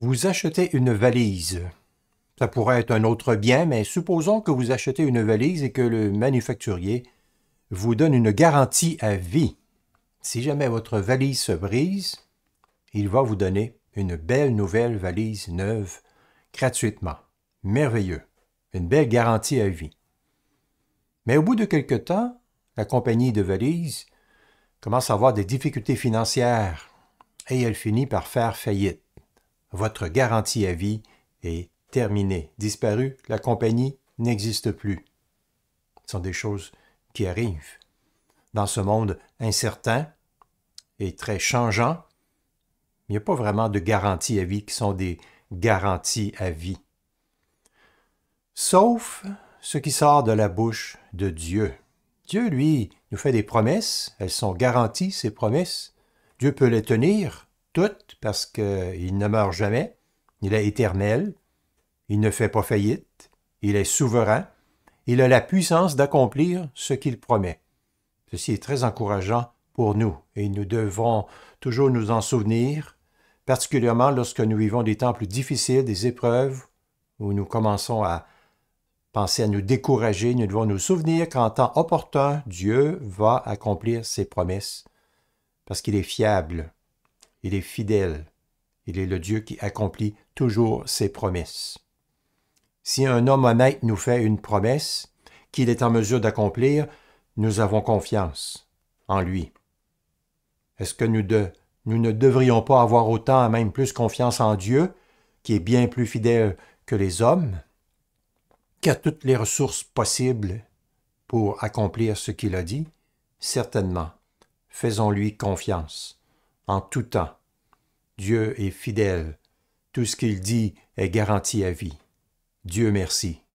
Vous achetez une valise. Ça pourrait être un autre bien, mais supposons que vous achetez une valise et que le manufacturier vous donne une garantie à vie. Si jamais votre valise se brise, il va vous donner une belle nouvelle valise neuve gratuitement. Merveilleux. Une belle garantie à vie. Mais au bout de quelque temps, la compagnie de valises commence à avoir des difficultés financières et elle finit par faire faillite. Votre garantie à vie est terminée, disparue, la compagnie n'existe plus. Ce sont des choses qui arrivent. Dans ce monde incertain et très changeant, il n'y a pas vraiment de garantie à vie qui sont des garanties à vie. Sauf ce qui sort de la bouche de Dieu. Dieu, lui, nous fait des promesses, elles sont garanties, ces promesses. Dieu peut les tenir parce qu'il ne meurt jamais, il est éternel, il ne fait pas faillite, il est souverain, il a la puissance d'accomplir ce qu'il promet. Ceci est très encourageant pour nous et nous devons toujours nous en souvenir, particulièrement lorsque nous vivons des temps plus difficiles, des épreuves, où nous commençons à penser à nous décourager, nous devons nous souvenir qu'en temps opportun, Dieu va accomplir ses promesses, parce qu'il est fiable il est fidèle. Il est le Dieu qui accomplit toujours ses promesses. Si un homme honnête nous fait une promesse qu'il est en mesure d'accomplir, nous avons confiance en lui. Est-ce que nous, ne devrions pas avoir autant, même plus confiance en Dieu, qui est bien plus fidèle que les hommes, qui a toutes les ressources possibles pour accomplir ce qu'il a dit? Certainement. Faisons-lui confiance en tout temps. Dieu est fidèle. Tout ce qu'il dit est garanti à vie. Dieu merci.